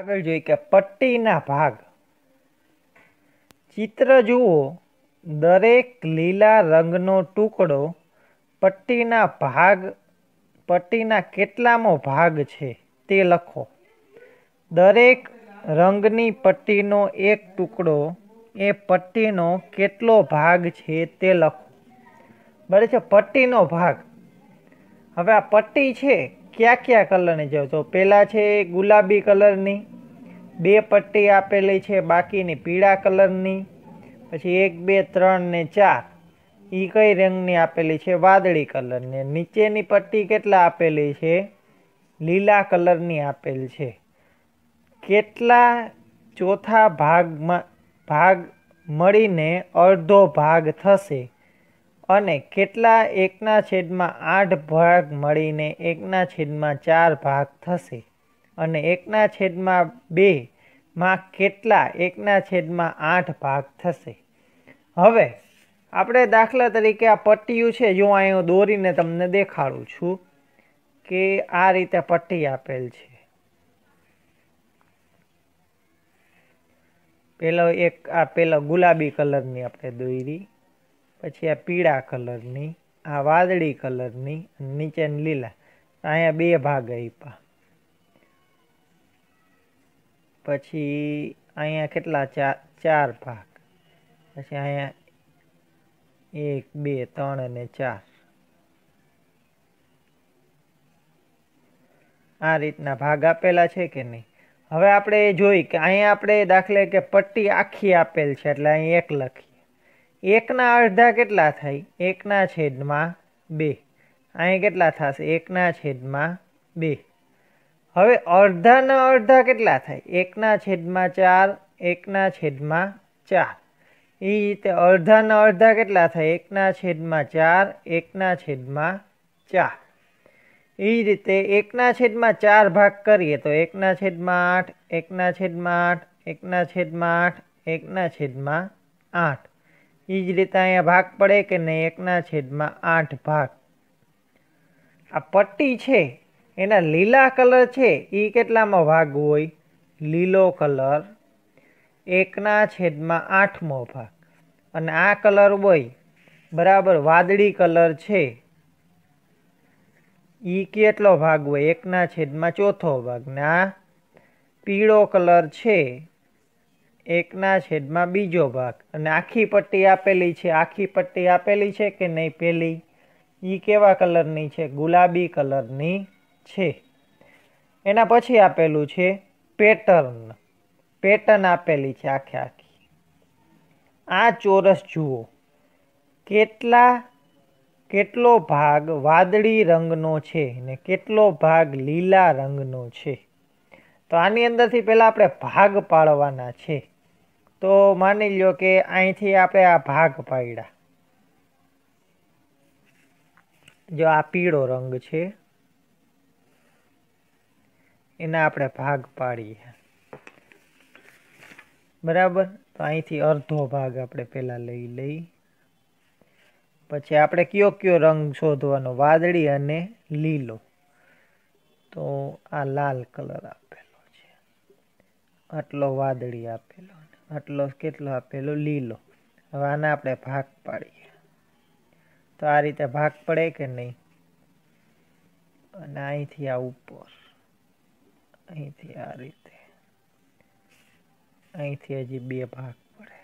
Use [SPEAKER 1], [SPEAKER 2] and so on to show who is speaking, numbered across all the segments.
[SPEAKER 1] આગળ જોઈએ કે પટ્ટીના ભાગ ચિત્ર જુઓ દરેક લીલા રંગનો ટુકડો પટ્ટીના ભાગ પટ્ટીના કેટલામો ભાગ છે તે લખો દરેક રંગની પટ્ટીનો એક ટુકડો એ પટ્ટીનો કેટલો ભાગ છે તે લખો બરાબર છે પટ્ટીનો ભાગ હવે આ પટ્ટી છે કયા કયા કલરની છે તો પહેલાં છે ગુલાબી કલરની બે પટ્ટી આપેલી છે બાકીની પીળા કલરની પછી એક બે ત્રણ ને ચાર એ કઈ રંગની આપેલી છે વાદળી કલરની નીચેની પટ્ટી કેટલા આપેલી છે લીલા કલરની આપેલ છે કેટલા ચોથા ભાગમાં ભાગ મળીને અડધો ભાગ થશે અને કેટલા એકના છેદમાં આઠ ભાગ મળીને એકના છેદમાં ચાર ભાગ થશે અને એકના છેદમાં બેમાં કેટલા એકના છેદમાં આઠ ભાગ થશે હવે આપણે દાખલા તરીકે આ પટ્ટીયું છે જો અહીંયા દોરીને તમને દેખાડું છું કે આ રીતે પટ્ટી આપેલ છે પેલો એક આ પેલો ગુલાબી કલરની આપણે દોરી પછી આ પીળા કલરની આ વાદળી કલરની નીચે લીલા અહીંયા બે ભાગ આપ્યા પછી અહીંયા કેટલા ચાર ચાર ભાગ પછી અહીંયા એક બે ત્રણ અને ચાર આ રીતના ભાગ આપેલા છે કે નહીં હવે આપણે જોઈ કે અહીંયા આપણે દાખલે કે પટ્ટી આખી આપેલ છે એટલે અહીં એક લખી એકના અડધા કેટલા થાય એકના છેદમાં બે અહીં કેટલા થશે એકના છેદમાં બે હવે અડધાના અડધા કેટલા થાય એકના છેદમાં ચાર એકના છેદમાં ચાર એ રીતે અડધાના અડધા કેટલા થાય એકના છેદમાં ચાર એકના છેદમાં ચાર એ રીતે એકના છેદમાં ચાર ભાગ કરીએ તો એકના છેદમાં આઠ એકના છેદમાં આઠ એકના છેદમાં આઠ એકના છેદમાં આઠ એ જ રીતે અહીંયા ભાગ પડે કે નહીં એકના છેદમાં આઠ ભાગ આ પટ્ટી છે એના લીલા કલર છે એ કેટલામાં ભાગ હોય લીલો કલર એકના છેદમાં આઠમો ભાગ અને આ કલર હોય બરાબર વાદળી કલર છે એ કેટલો ભાગ હોય એકના છેદમાં ચોથો ભાગ ને આ પીળો કલર છે એકના છેદમાં બીજો ભાગ અને આખી પટ્ટી આપેલી છે આખી પટ્ટી આપેલી છે કે નહીં પેલી એ કેવા કલરની છે ગુલાબી કલરની છે એના પછી આપેલું છે પેટર્ન પેટર્ન આપેલી છે આખે આખી આ ચોરસ જુઓ કેટલા કેટલો ભાગ વાદળી રંગનો છે ને કેટલો ભાગ લીલા રંગનો છે તો આની અંદરથી પહેલાં આપણે ભાગ પાડવાના છે તો માની લ્યો કે અહીંથી આપણે આ ભાગ પાડ્યા જો આ પીળો રંગ છે એના આપણે ભાગ પાડીએ બરાબર તો અહીંથી અડધો ભાગ આપણે પહેલાં લઈ લઈ પછી આપણે કયો કયો રંગ શોધવાનો વાદળી અને લીલો તો આ લાલ કલર આપેલો છે આટલો વાદળી આપેલો આટલો કેટલો આપેલો લીલો હવે આને આપણે ભાગ પાડીએ તો આ રીતે ભાગ પડે કે નહીં અને અહીંથી આ ઉપર અહીંથી આ રીતે અહીંથી હજી બે ભાગ પડે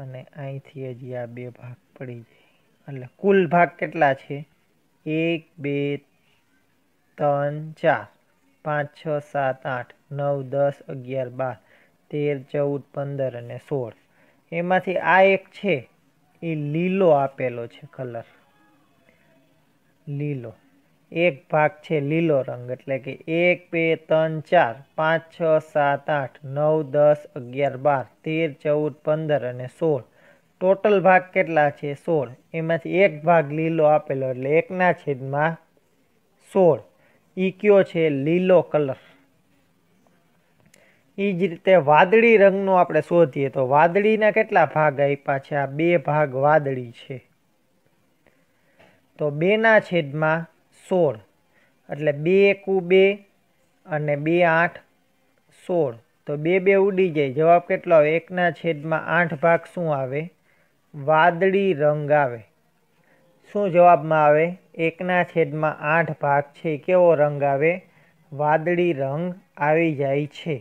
[SPEAKER 1] અને અહીંથી હજી આ બે ભાગ પડી જાય એટલે કુલ ભાગ કેટલા છે એક બે ત્રણ ચાર પાંચ છ સાત આઠ નવ દસ અગિયાર બાર તેર ચૌદ પંદર અને સોળ એમાંથી આ એક છે એ લીલો આપેલો છે કલર લીલો એક ભાગ છે લીલો રંગ એટલે કે એક બે ત્રણ ચાર પાંચ છ સાત આઠ નવ દસ અગિયાર બાર તેર ચૌદ પંદર અને સોળ ટોટલ ભાગ કેટલા છે સોળ એમાંથી એક ભાગ લીલો આપેલો એટલે એકના છેદમાં સોળ એ કયો છે લીલો કલર એ જ રીતે વાદળી રંગનો આપણે શોધીએ તો વાદળીના કેટલા ભાગ આપ્યા છે આ બે ભાગ વાદળી છે તો બેના છેદમાં સોળ એટલે બે એકુ બે અને બે આઠ સોળ તો બે બે ઉડી જાય જવાબ કેટલો આવે એકના છેદમાં આઠ ભાગ શું આવે વાદળી રંગ આવે શું જવાબમાં આવે એકના છેદમાં આઠ ભાગ છે કેવો રંગ આવે વાદળી રંગ આવી જાય છે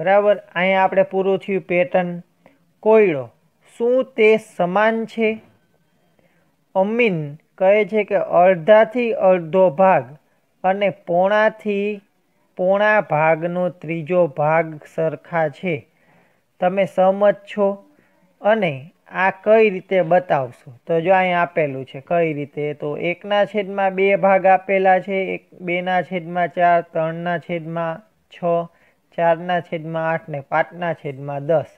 [SPEAKER 1] બરાબર અહીંયા આપણે પૂરું થયું પેટર્ન કોયડો શું તે સમાન છે અમીન કહે છે કે અડધાથી અડધો ભાગ અને પોણાથી પોણા ભાગનો ત્રીજો ભાગ સરખા છે તમે સહમત છો અને આ કઈ રીતે બતાવશું તો જો અહીં આપેલું છે કઈ રીતે તો એકના છેદમાં બે ભાગ આપેલા છે એક બેના છેદમાં ચાર ત્રણના છેદમાં છ ચારના છેદમાં આઠ ને પાંચના છેદમાં દસ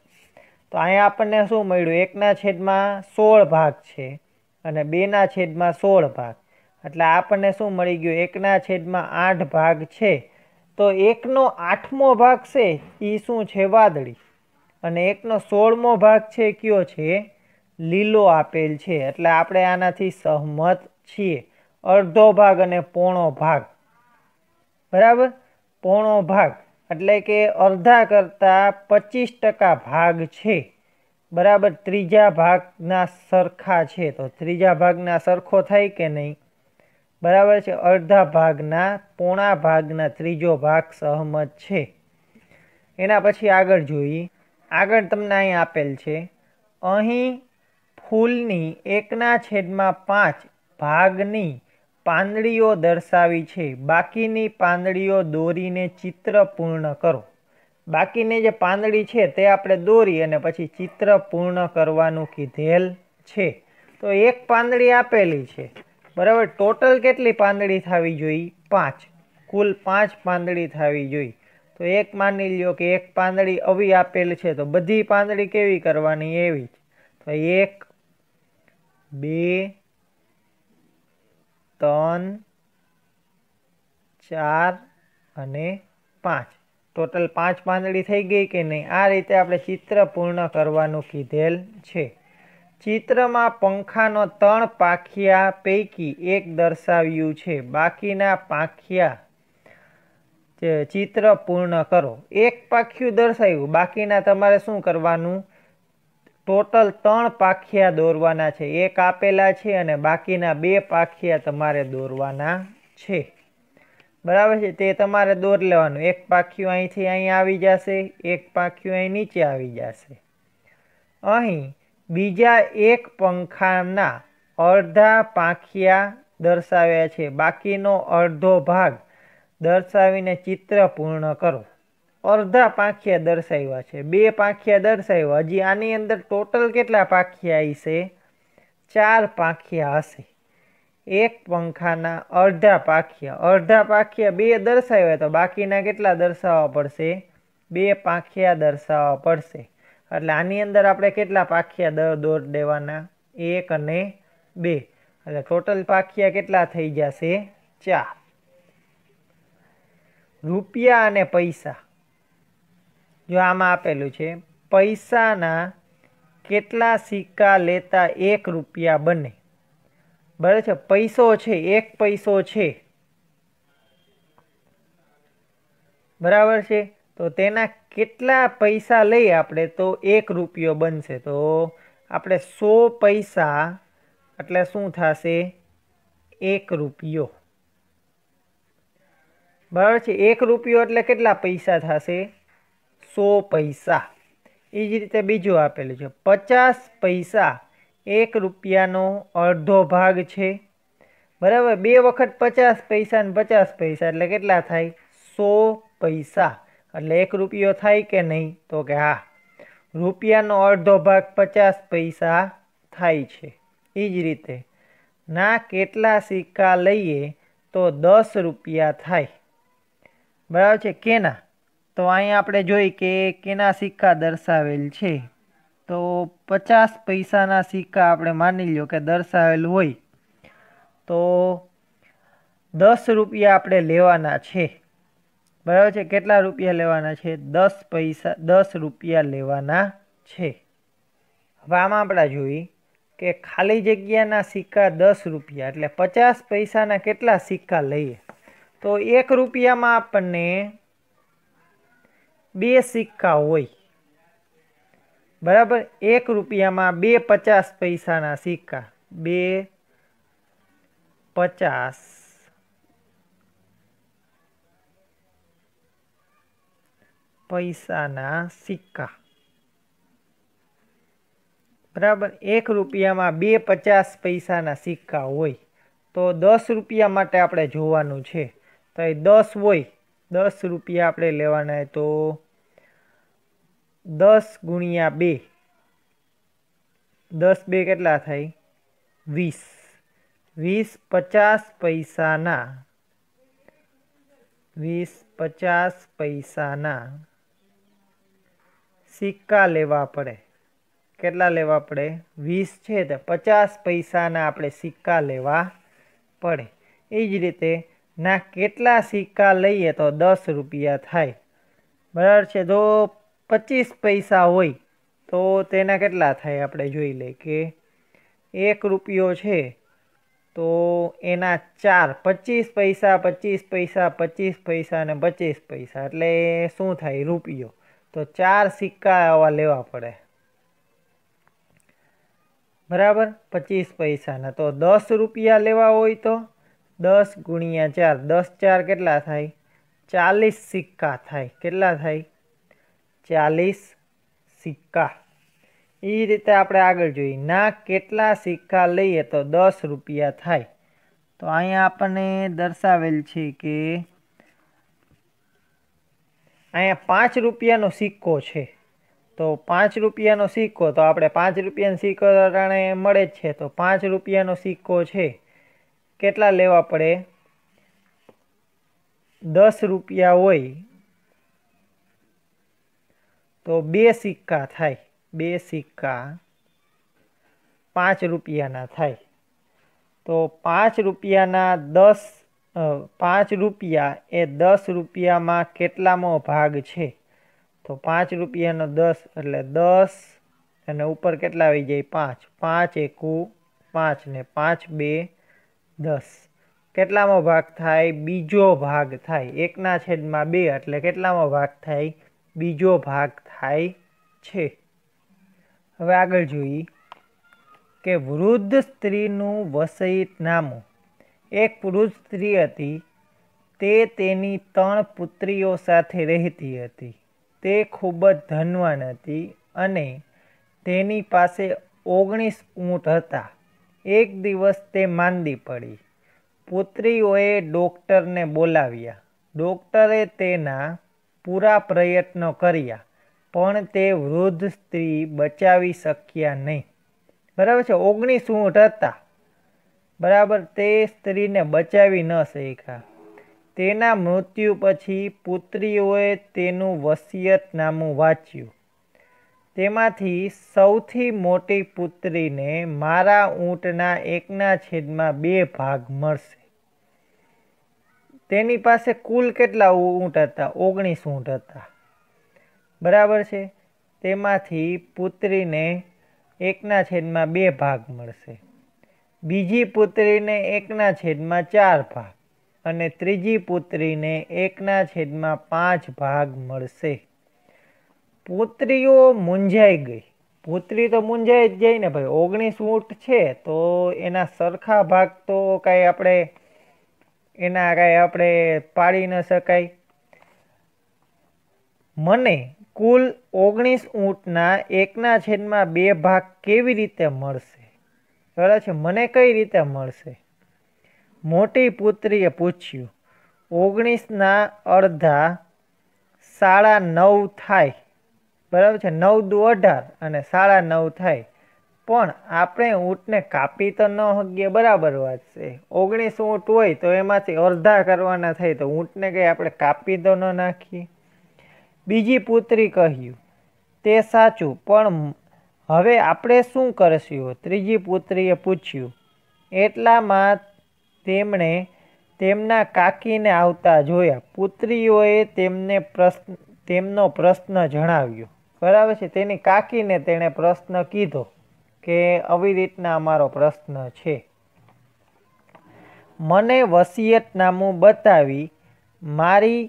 [SPEAKER 1] તો અહીંયા આપણને શું મળ્યું એકના છેદમાં સોળ ભાગ છે અને બેના છેદમાં સોળ ભાગ એટલે આપણને શું મળી ગયું એકના છેદમાં આઠ ભાગ છે તો એકનો આઠમો ભાગ છે એ શું છે વાદળી અને એકનો સોળમો ભાગ છે કયો છે લીલો આપેલ છે એટલે આપણે આનાથી સહમત છીએ અડધો ભાગ અને પોણો ભાગ બરાબર પોણો ભાગ એટલે કે અડધા કરતાં પચીસ ટકા ભાગ છે બરાબર ત્રીજા ભાગના સરખા છે તો ત્રીજા ભાગના સરખો થાય કે નહીં બરાબર છે અડધા ભાગના પોણા ભાગના ત્રીજો ભાગ સહમત છે એના પછી આગળ જોઈએ આગળ તમને અહીં આપેલ છે અહીં ફૂલની એકના છેદમાં પાંચ ભાગની પાંદડીઓ દર્શાવી છે બાકીની પાંદડીઓ દોરીને ચિત્ર પૂર્ણ કરો બાકીની જે પાંદડી છે તે આપણે દોરી અને પછી ચિત્ર પૂર્ણ કરવાનું કીધેલ છે તો એક પાંદડી આપેલી છે બરાબર ટોટલ કેટલી પાંદડી થવી જોઈએ પાંચ કુલ પાંચ પાંદડી થવી જોઈએ તો એક માની લ્યો કે એક પાંદડી અવી આપેલ છે તો બધી પાંદડી કેવી કરવાની એવી જ તો એક બે ત્રણ ચાર અને પાંચ ટોટલ પાંચ પાંદડી થઈ ગઈ કે નહીં આ રીતે આપણે ચિત્ર પૂર્ણ કરવાનું કીધેલ છે ચિત્રમાં પંખાનો ત્રણ પાંખિયા પૈકી એક દર્શાવ્યું છે બાકીના પાંખિયા ચિત્ર પૂર્ણ કરો એક પાખિયું દર્શાવ્યું બાકીના તમારે શું કરવાનું ટોટલ ત્રણ પાખિયા દોરવાના છે એક આપેલા છે અને બાકીના બે પાખિયા તમારે દોરવાના છે બરાબર છે તે તમારે દોર લેવાનું એક પાખ્યું અહીંથી અહીં આવી જશે એક પાખિયું અહીં નીચે આવી જશે અહીં બીજા એક પંખાના અડધા પાંખિયા દર્શાવ્યા છે બાકીનો અડધો ભાગ દર્શાવીને ચિત્ર પૂર્ણ કરો અડધા પાંખિયા દર્શાવ્યા છે બે પાંખિયા દર્શાવ્યા હજી આની અંદર ટોટલ કેટલા પાંખિયા હશે ચાર પાંખિયા હશે એક પંખાના અડધા પાંખિયા અડધા પાંખિયા બે દર્શાવ્યા તો બાકીના કેટલા દર્શાવવા પડશે બે પાંખિયા દર્શાવવા પડશે એટલે આની અંદર આપણે કેટલા પાખિયા દર દોર દેવાના એક અને બે એટલે ટોટલ પાખિયા કેટલા થઈ જશે ચાર રૂપિયા અને પૈસા જો આમાં આપેલું છે પૈસાના કેટલા સિક્કા લેતા એક રૂપિયા બને બરાબર છે પૈસો છે એક પૈસો છે બરાબર છે તો તેના કેટલા પૈસા લઈ આપણે તો એક રૂપિયો બનશે તો આપણે સો પૈસા એટલે શું થશે એક રૂપિયો બરાબર છે એક રૂપિયો એટલે કેટલા પૈસા થશે સો પૈસા એ જ રીતે બીજું આપેલું છે પચાસ પૈસા એક રૂપિયાનો અડધો ભાગ છે બરાબર બે વખત પચાસ પૈસા ને પચાસ પૈસા એટલે કેટલા થાય સો પૈસા એટલે એક રૂપિયો થાય કે નહીં તો કે હા રૂપિયાનો અડધો ભાગ પચાસ પૈસા થાય છે એ જ રીતે ના કેટલા સિક્કા લઈએ તો દસ રૂપિયા થાય બરાબર છે કેના તો અહીં આપણે જોઈ કે કેના સિક્કા દર્શાવેલ છે તો પચાસ પૈસાના સિક્કા આપણે માની લો કે દર્શાવેલ હોય તો દસ રૂપિયા આપણે લેવાના છે બરાબર છે કેટલા રૂપિયા લેવાના છે દસ પૈસા દસ રૂપિયા લેવાના છે હવે આમાં આપણે જોઈ કે ખાલી જગ્યાના સિક્કા દસ રૂપિયા એટલે પચાસ પૈસાના કેટલા સિક્કા લઈએ તો એક રૂપિયામાં આપણને બે સિક્કા હોય બરાબર એક રૂપિયામાં બે પચાસ પૈસાના સિક્કા બે પચાસ પૈસાના સિક્કા બરાબર એક રૂપિયામાં બે પચાસ પૈસાના સિક્કા હોય તો દસ રૂપિયા માટે આપણે જોવાનું છે તો એ દસ હોય દસ રૂપિયા આપણે લેવાના તો દસ ગુણ્યા બે દસ બે કેટલા થાય વીસ વીસ પચાસ પૈસાના વીસ પચાસ પૈસાના સિક્કા લેવા પડે કેટલા લેવા પડે વીસ છે તો પચાસ પૈસાના આપણે સિક્કા લેવા પડે એ જ રીતે ના કેટલા સિક્કા લઈએ તો દસ રૂપિયા થાય બરાબર છે જો પચીસ પૈસા હોય તો તેના કેટલા થાય આપણે જોઈ લઈએ કે એક રૂપિયો છે તો એના ચાર પચીસ પૈસા પચીસ પૈસા પચીસ પૈસા અને પચીસ પૈસા એટલે શું થાય રૂપિયો તો ચાર સિક્કા આવા લેવા પડે બરાબર પચીસ પૈસાના તો દસ રૂપિયા લેવા હોય તો દસ ગુણ્યા ચાર દસ ચાર કેટલા થાય ચાલીસ સિક્કા થાય કેટલા થાય ચાલીસ સિક્કા એ રીતે આપણે આગળ જોઈએ ના કેટલા સિક્કા લઈએ તો દસ રૂપિયા થાય તો અહીંયા આપણને દર્શાવેલ છે કે અહીંયા પાંચ રૂપિયાનો સિક્કો છે તો પાંચ રૂપિયાનો સિક્કો તો આપણે પાંચ રૂપિયાનો સિક્કો મળે જ છે તો પાંચ રૂપિયાનો સિક્કો છે કેટલા લેવા પડે દસ રૂપિયા હોય તો બે સિક્કા થાય બે સિક્કા પાંચ રૂપિયાના થાય તો પાંચ રૂપિયાના દસ પાંચ રૂપિયા એ દસ રૂપિયામાં કેટલામો ભાગ છે તો પાંચ રૂપિયાનો દસ એટલે દસ અને ઉપર કેટલા આવી જાય પાંચ પાંચ એકુ પાંચ ને પાંચ બે દસ કેટલામો ભાગ થાય બીજો ભાગ થાય એકના છેદમાં બે એટલે કેટલામો ભાગ થાય બીજો ભાગ થાય છે હવે આગળ જોઈએ કે વૃદ્ધ સ્ત્રીનું વસઈત નામું એક પુરુષ સ્ત્રી હતી તે તેની ત્રણ પુત્રીઓ સાથે રહેતી હતી તે ખૂબ જ ધનવાન હતી અને તેની પાસે ઓગણીસ ઊંટ હતા એક દિવસ તે માંદી પડી પુત્રીઓએ ડૉક્ટરને બોલાવ્યા ડૉક્ટરે તેના પૂરા પ્રયત્નો કર્યા પણ તે વૃદ્ધ સ્ત્રી બચાવી શક્યા નહીં બરાબર છે ઓગણીસ ઊંટ હતા બરાબર તે સ્ત્રીને બચાવી ન શક્યા તેના મૃત્યુ પછી પુત્રીઓએ તેનું વસિયતનામું વાંચ્યું તેમાંથી સૌથી મોટી પુત્રીને મારા ઊંટના એકના છેદમાં બે ભાગ મળશે તેની પાસે કુલ કેટલા ઊંટ હતા ઓગણીસ ઊંટ હતા બરાબર છે તેમાંથી પુત્રીને એકના છેદમાં બે ભાગ મળશે બીજી પુત્રીને એકના છેદમાં ચાર ભાગ અને ત્રીજી પુત્રીને એકના છેદમાં પાંચ ભાગ મળશે પોતરીઓ મૂંઝાઈ ગઈ પોતરી તો મૂંઝાઈ જ જાય ને ભાઈ ઓગણીસ ઊંટ છે તો એના સરખા ભાગ તો કાંઈ આપણે એના કાંઈ આપણે પાડી ન શકાય મને કુલ ઓગણીસ ઊંટના એકના છેદમાં બે ભાગ કેવી રીતે મળશે બરાબર છે મને કઈ રીતે મળશે મોટી પુત્રીએ પૂછ્યું ઓગણીસના અડધા સાડા નવ થાય બરાબર છે નવ દુ અઢાર અને સાડા નવ થાય પણ આપણે ઊંટને કાપી તો ન હગીએ બરાબર વાત છે ઓગણીસ ઊંટ હોય તો એમાંથી અડધા કરવાના થાય તો ઊંટને કંઈ આપણે કાપી તો ન નાખીએ બીજી પુત્રી કહ્યું તે સાચું પણ હવે આપણે શું કરશું ત્રીજી પુત્રીએ પૂછ્યું એટલામાં તેમણે તેમના કાકીને આવતા જોયા પુત્રીઓએ તેમને પ્રશ્ન તેમનો પ્રશ્ન જણાવ્યો બરાબર છે તેની કાકીને તેણે પ્રશ્ન કીધો કે આવી રીતના અમારો પ્રશ્ન છે મને વસિયતનામું બતાવી મારી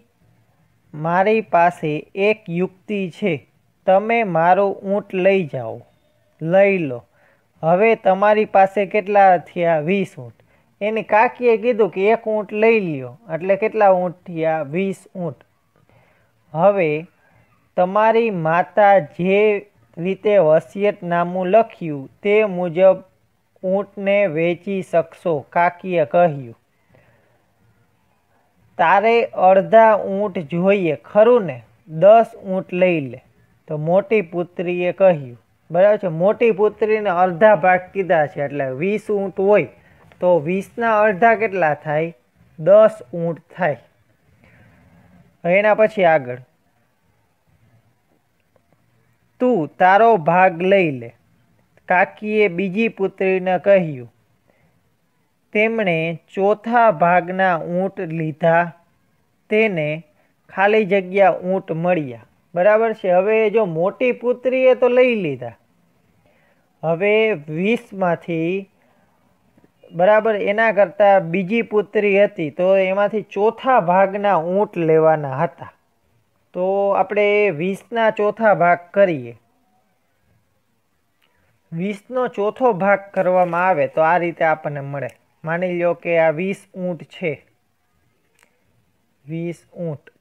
[SPEAKER 1] મારી પાસે એક યુક્તિ છે તમે મારો ઊંટ લઈ જાઓ લઈ લો હવે તમારી પાસે કેટલા થયા વીસ ઊંટ એની કાકીએ કીધું કે એક ઊંટ લઈ લ્યો એટલે કેટલા ઊંટ થયા વીસ ઊંટ હવે તમારી માતા જે રીતે વસિયતનામું લખ્યું તે મુજબ ઊંટને વેચી શકશો કાકીએ કહ્યું તારે અડધા ઊંટ જોઈએ ખરું ને દસ ઊંટ લઈ લે તો મોટી પુત્રીએ કહ્યું બરાબર છે મોટી પુત્રીને અડધા ભાગ કીધા છે એટલે વીસ ઊંટ હોય તો વીસના અડધા કેટલા થાય દસ ઊંટ થાય એના પછી આગળ તું તારો ભાગ લઈ લે કાકીએ બીજી પુત્રીને કહ્યું તેમણે ચોથા ભાગના ઊંટ લીધા તેને ખાલી જગ્યા ઊંટ મળ્યા બરાબર છે હવે જો મોટી પુત્રીએ તો લઈ લીધા હવે વીસમાંથી બરાબર એના કરતાં બીજી પુત્રી હતી તો એમાંથી ચોથા ભાગના ઊંટ લેવાના હતા તો આપણે વીસના ચોથા ભાગ કરીએ વીસનો ચોથો ભાગ કરવામાં આવે તો આ રીતે આપણને મળે માની લો કે આ વીસ ઊંટ છે વીસ ઊંટ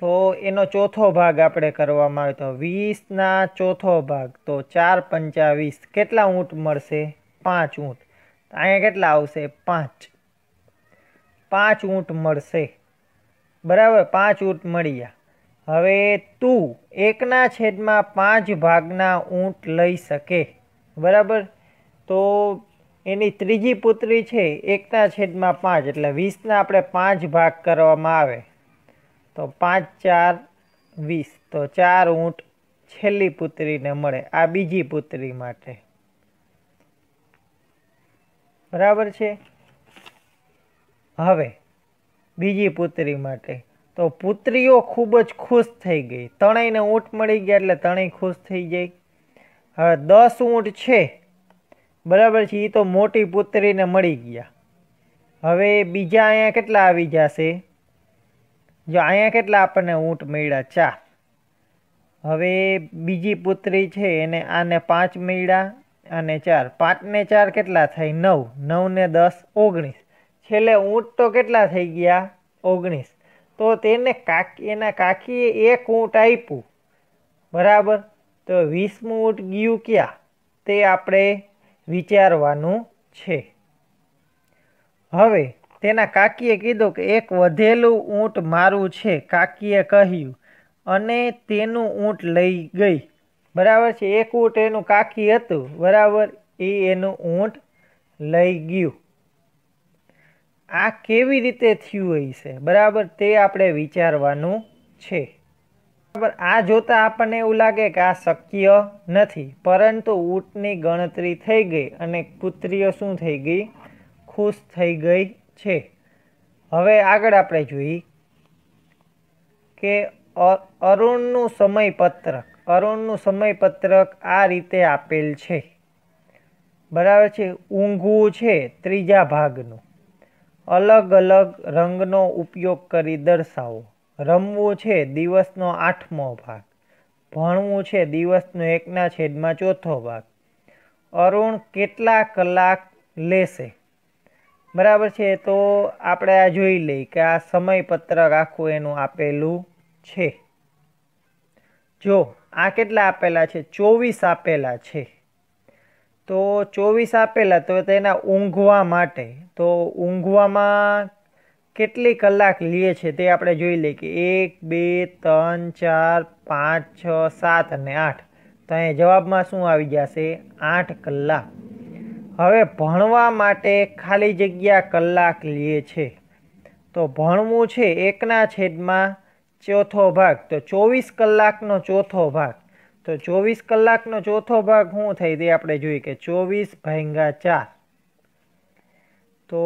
[SPEAKER 1] તો એનો ચોથો ભાગ આપણે કરવામાં આવે તો વીસના ચોથો ભાગ તો ચાર પંચાવીસ કેટલા ઊંટ મળશે પાંચ ઊંટ અહીંયા કેટલા આવશે પાંચ પાંચ ઊંટ મળશે બરાબર પાંચ ઊંટ મળ્યા હવે તું એકના છેદમાં પાંચ ભાગના ઊંટ લઈ શકે બરાબર તો એની ત્રીજી પુત્રી છે એકના છેદમાં પાંચ એટલે વીસના આપણે પાંચ ભાગ કરવામાં આવે તો પાંચ ચાર વીસ તો ચાર ઊંટ છેલ્લી પુત્રીને મળે આ બીજી પુત્રી માટે બરાબર છે હવે બીજી પુત્રી માટે તો પુત્રીઓ ખૂબ જ ખુશ થઈ ગઈ ત્રણેયને ઊંટ મળી ગયા એટલે ત્રણેય ખુશ થઈ જાય હવે દસ ઊંટ છે બરાબર છે એ તો મોટી પુત્રીને મળી ગયા હવે બીજા અહીંયા કેટલા આવી જશે જો અહીંયા કેટલા આપણને ઊંટ મળ્યા ચાર હવે બીજી પુત્રી છે એને આને પાંચ મળ્યા અને ચાર પાંચને ચાર કેટલા થાય નવ નવને દસ ઓગણીસ છેલ્લે ઊંટ તો કેટલા થઈ ગયા ઓગણીસ તો તેને કાકી એના કાકીએ એક ઊંટ આપ્યું બરાબર તો વીસમું ઊંટ ગયું ક્યાં તે આપણે વિચારવાનું છે હવે તેના કાકીએ કીધું કે એક વધેલું ઊંટ મારું છે કાકીએ કહ્યું અને તેનું ઊંટ લઈ ગઈ બરાબર છે એક ઊંટ એનું કાકી હતું બરાબર એ એનું ઊંટ લઈ ગયું આ કેવી રીતે થયું હશે બરાબર તે આપણે વિચારવાનું છે બરાબર આ જોતાં આપણને એવું લાગે કે આ શક્ય નથી પરંતુ ઊંટની ગણતરી થઈ ગઈ અને કૂતરીઓ શું થઈ ગઈ ખુશ થઈ ગઈ છે હવે આગળ આપણે જોઈએ કે અરુણનું સમયપત્રક અરુણનું સમયપત્રક આ રીતે આપેલ છે બરાબર છે ઊંઘવું છે ત્રીજા ભાગનું અલગ અલગ રંગનો ઉપયોગ કરી દર્શાવો રમવું છે દિવસનો આઠમો ભાગ ભણવું છે દિવસનો એકના છેદમાં ચોથો ભાગ અરુણ કેટલા કલાક લેશે બરાબર છે તો આપણે આ જોઈ લઈએ કે આ સમયપત્રક આખું એનું આપેલું છે જો આ કેટલા આપેલા છે ચોવીસ આપેલા છે તો ચોવીસ આપેલા તો તેના ઊંઘવા માટે તો ઊંઘવામાં કેટલી કલાક લે છે તે આપણે જોઈ લઈએ કે એક બે ત્રણ ચાર પાંચ છ સાત અને આઠ તો અહીં જવાબમાં શું આવી જશે આઠ કલાક હવે ભણવા માટે ખાલી જગ્યા કલાક લે છે તો ભણવું છે એકના છેદમાં ચોથો ભાગ તો ચોવીસ કલાકનો ચોથો ભાગ તો ચોવીસ કલાકનો ચોથો ભાગ શું થઈ તે આપણે જોઈએ કે ચોવીસ ભાંગા ચાર તો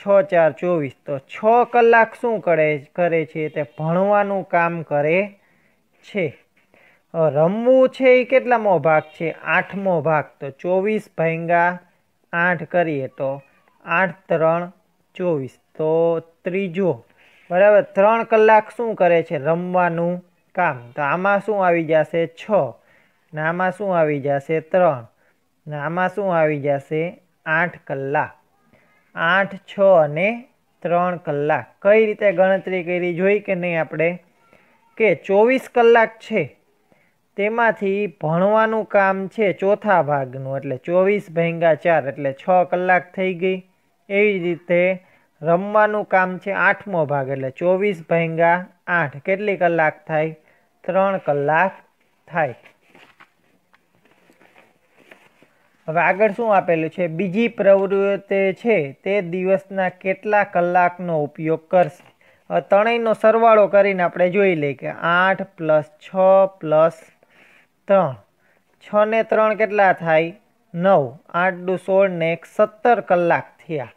[SPEAKER 1] છ ચાર ચોવીસ તો છ કલાક શું કરે કરે છે તે ભણવાનું કામ કરે છે રમવું છે એ કેટલામો ભાગ છે આઠમો ભાગ તો ચોવીસ ભાંગા આઠ કરીએ તો આઠ ત્રણ ચોવીસ તો ત્રીજો બરાબર ત્રણ કલાક શું કરે છે રમવાનું કામ તો આમાં શું આવી જશે છ નામાં શું આવી જશે ત્રણ નામાં શું આવી જશે આઠ કલાક આઠ છ અને ત્રણ કલાક કઈ રીતે ગણતરી કરી જોઈ કે નહીં આપણે કે ચોવીસ કલાક છે તેમાંથી ભણવાનું કામ છે ચોથા ભાગનું એટલે ચોવીસ ભેંગા ચાર એટલે છ કલાક થઈ ગઈ એવી રીતે રમવાનું કામ છે આઠમો ભાગ એટલે ચોવીસ ભેંગા આઠ કેટલી કલાક થાય ત્રણ કલાક થાય હવે આગળ શું આપેલું છે બીજી પ્રવૃત્તિ છે તે દિવસના કેટલા કલાકનો ઉપયોગ કરશે ત્રણેયનો સરવાળો કરીને આપણે જોઈ લઈએ કે આઠ પ્લસ છ પ્લસ ત્રણ છ ને ત્રણ કેટલા થાય નવ આઠ દુ સોળ ને એક સત્તર કલાક થયા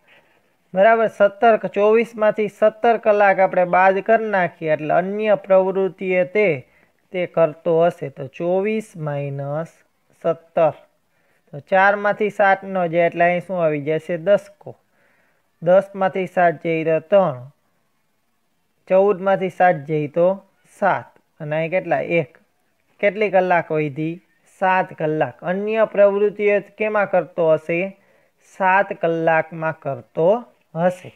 [SPEAKER 1] બરાબર સત્તર ચોવીસમાંથી સત્તર કલાક આપણે બાદ કરી નાખીએ એટલે અન્ય પ્રવૃત્તિએ તે તે કરતો હશે તો ચોવીસ માઇનસ સત્તર તો ચારમાંથી સાત ન જાય એટલે અહીં શું આવી જશે દસકો દસમાંથી સાત જઈ તો ત્રણ ચૌદમાંથી સાત જઈ તો સાત અને અહીં કેટલા એક કેટલી કલાક વધી સાત કલાક અન્ય પ્રવૃત્તિઓ કેમાં કરતો હશે સાત કલાકમાં કરતો હશે